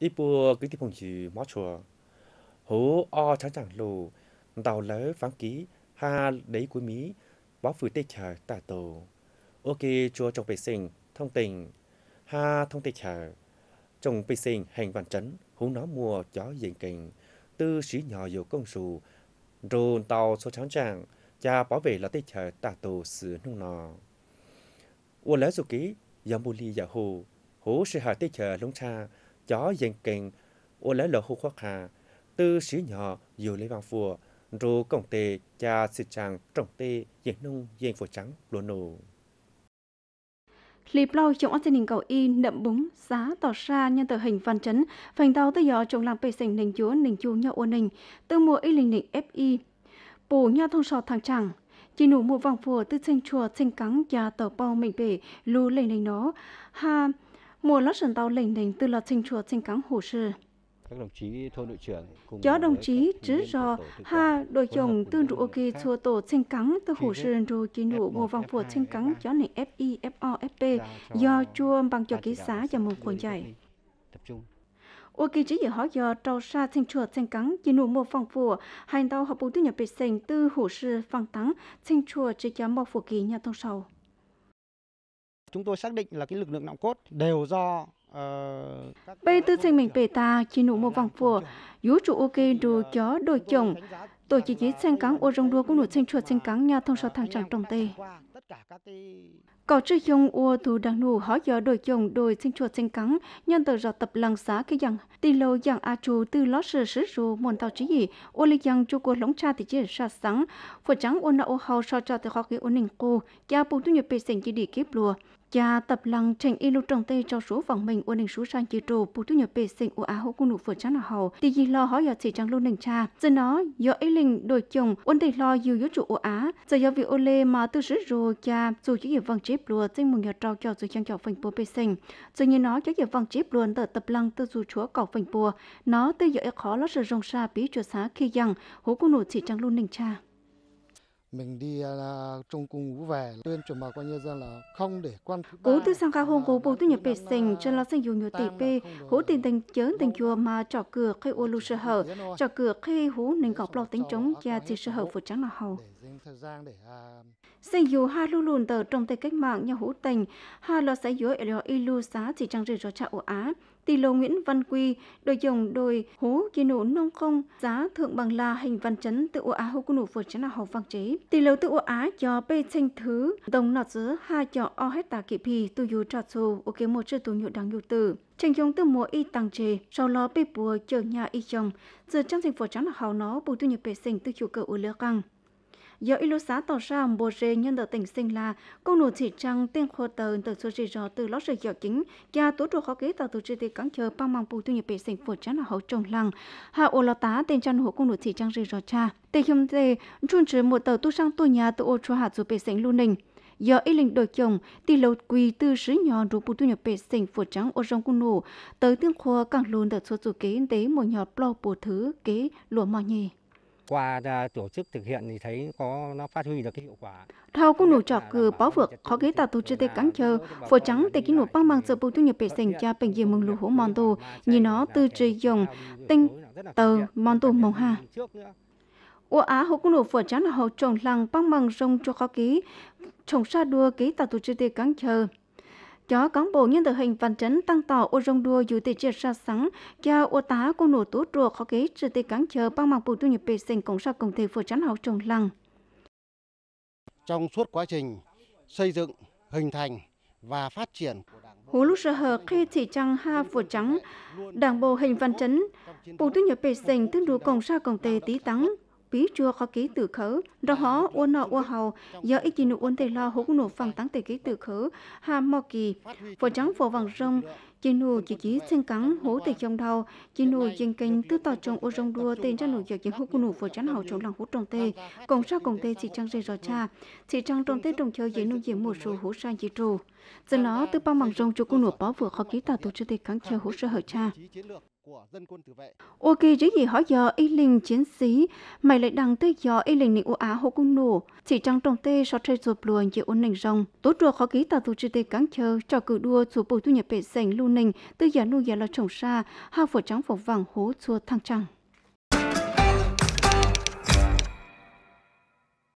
ít bùa cái tiếp phòng chỉ mót chùa hố o chán chẳng lù tàu lỡ phán ký ha đấy cuối mỹ báo phử tê chờ tả tổ ok chùa trong vệ sinh thông tình ha thông tê chờ trong vệ sinh hành vạn trấn hú nó mùa chó diện kình tư sĩ nhỏ dầu công sù rồn tàu số chán chẳng cha bảo vệ là tê chờ tả tổ sử nung nò ua lỡ dù ký yamuli yahu hố sẽ hạ tê chờ lông cha chó dành kênh ô lấy lỡ hô khoác hà tư xíu nhỏ dù lấy vàng phùa rù cổng tê cha xịt chàng trồng tê dành nông dành phổ trắng lúa nổ lịp lâu chống ắt hình cầu y nậm búng giá tỏ xa nhân tờ hình văn chấn phành tàu tới gió chống làm bề sình nình chúa nình chu nhau ô nình từ mùa y linh nình fi bù nhau thông sọt thằng chẳng chỉ nụ mùa vòng phùa tư sinh chùa sinh cắn và tờ bao mình bể lù lên nình nó ha mùa lót sườn tàu lệnh đình từ lọt trình chùa trình cắn hồ sư các đồng chí thôn đội trưởng cùng Chó đồng chí chứ rò ha đội chồng tương trụ kỳ chùa tổ chinh cắn từ hồ sơn rồi kỳ nụ mùa vòng phùa chinh cắn chó này FI FO FP do chua bằng cho ký xá và một quần chạy. Ô kỳ chỉ dự hỏi do trâu sa chinh chùa chinh cắn kỳ nụ mùa vòng phùa hành tàu học bố tư nhập biệt sinh từ hồ sư phẳng tắng chinh chùa chỉ cho một phù kỳ nhà thông sầu. Chúng tôi xác định là cái lực lượng nòng cốt đều do ờ, Bây tư sinh mình bề ta chỉ nụ một vòng phùa, dũ trụ ok đồ chó đổi chồng, tổ chỉ dí xanh cắn ô rong đua cũng nụ xanh chuột xanh cắn nha thông so thằng chẳng trồng tê. Cỏ trư chung ô thủ đang nụ hó gió đổi chồng đổi xanh chuột xanh cắn, nhân tờ rõ tập lăng xá cái dặn, tì lâu dặn a chú từ lót sơ sứ rù mòn tàu trí gì, ô lý dặn chú cô lỗng cha thì chỉ ra sáng, phở trắng ô nạ ô hào so cho từ khó cái ô ninh cô, gia bụng tu nhập bề sinh chỉ đi kiếp lùa cha tập lăng trình y lúc trong tây cho số vòng mình ôn đình số sang chi trù bù tu nhập bề sinh u á hô cung nụ phở chán là hầu thì gì lo hỏi giờ chỉ trang luôn đình cha giờ nó do y linh đổi chồng ôn đình lo dù yếu trụ u á giờ do vì ô lê mà tư sứ rồi cha dù chỉ việc vòng chép lùa sinh mừng nhờ trao cho dù trang cho phần bùa bề sinh rồi như nó chỉ việc vòng chép luôn tờ tập lăng tư dù chúa cầu phần bùa nó tư dự khó lo sự rồng xa bí chùa xá khi rằng hô cung nụ chỉ trang luôn đình cha mình đi à, trong cung ngũ về tuyên truyền bà con nhân dân là không để quan cố tư sang ca hôn cố bố tư nhập bệ sinh à, chân lo sinh dù nhiều tỷ p hú tiền tình chớn tình chùa mà trọ cửa khi ô lưu sơ hở trọ cửa khi hú nền gọc lo tính trống gia chỉ sơ hở phụ trắng là hầu sinh à, dù hai lưu lùn tờ trong tay cách mạng nhà hú tình hai lo sẽ dưới ở ilu xá chỉ trang rì cho cha ổ á tỷ lô Nguyễn Văn Quy, đội dòng đồi hú kỳ nổ nông không, giá thượng bằng là hình văn chấn tự ổ á hô cú nổ vừa trắng là hầu văn chế tỷ lệ tự á cho bê sinh thứ đồng nọt giữa hai cho o hết tà kỳ phi tu dù trọt dù ok một chữ tu nhụ đáng nhu tử tranh chống từ mùa y tăng chế sau lo bê bùa chờ nhà y chồng giờ trong thành phố trắng là hào nó bù tu nhập bê sinh từ chủ cờ u lỡ căng giờ ilu xá tàu ra ông bồ rê nhân tờ tỉnh sinh là công nụ chỉ trăng tên khô tờ tờ xô chỉ rò từ lót rơi giờ chính cha tố trụ khó kế tờ từ chỉ tì cắn chờ băng mang bù tu nhập bệ sinh phổ chán là hậu trồng lăng hạ ô lo tá tên chăn hộ công nụ chỉ trăng rơi rò cha tề hiểm tề trung trừ một tờ tu sang tu nhà tu ô chua hạ dù bệ sinh lưu ninh do y linh đổi chồng tỷ lầu quỳ tư sứ nhỏ đủ bù tu nhập bệ sinh phổ trắng ô rong cung nụ tới tiếng khô càng luôn tờ số chủ kế tế một nhỏ plo bù thứ kế lụa mò nhì qua tổ chức thực hiện thì thấy có nó phát huy được cái hiệu quả. Thao cũng nổ trọc cử báo vượt khó ghế tạo tổ chức tế cắn chờ, phổ trắng tế kỷ nổ băng bằng sự bộ thu nhập bệ sinh cho bệnh viện mừng lũ hổ mòn tù, như nó tư trì dùng tinh tờ mòn tù mộng hà. Ủa á hô cung nổ phổ trắng là hậu trồng lăng băng bằng rông cho khó ký, trồng xa đua ký tạo tổ chức tế cắn chờ cho cán bộ nhân tự hình văn chấn tăng tỏ ô rong đua dù tỷ triệt ra sáng cho ô tá quân nổ tố trùa khó kế trừ tỷ cán chờ băng mạng bộ tu nhập bệ sinh cũng sao công ty phổ tránh học trồng lăng. Trong suốt quá trình xây dựng, hình thành và phát triển của Hú lúc sở hở khi thị trăng ha vừa trắng, đảng bộ hình văn chấn bộ tu nhập bệ sinh tương đủ cộng sao công ty tí tắng, bí chua có ký tự khứ đó họ uôn nọ uôn hầu giờ ít gì nụ uôn tề lo hốt nụ phẳng tăng tề ký tự khứ hà mò kỳ phổ trắng phổ vàng rong chỉ nụ chỉ chỉ xin cắn hố tề trong đầu chỉ nụ trên kênh tư tỏ trong uôn rong đua tên ra nụ giờ chỉ hốt nụ phổ trắng hầu trong lòng hốt trong tề còn sau cùng tề chỉ trăng rơi rò cha chỉ trăng trong tề đồng chơi dễ nụ dễ một số hố sang chỉ trù giờ nó tư bao màng rong cho cô nụ bó vừa khó ký tạo tổ chức tề cắn chơi hố sơ hở cha của dân quân tự vệ. Ô kì chứ gì hỏi giờ y linh chiến sĩ, mày lại đăng tới giờ y linh nịnh ô á hộ cung nổ, chỉ trăng trong tê so chơi rụp luồn chỉ ổn nịnh rồng. Tốt rùa khó ký tà tù chư tê cắn chờ, cho cử đua chủ bộ thu nhập bệ sành lưu nịnh, tư giả nu giả lo trồng xa, hao phổ trắng phổ vàng hố chua thăng trăng.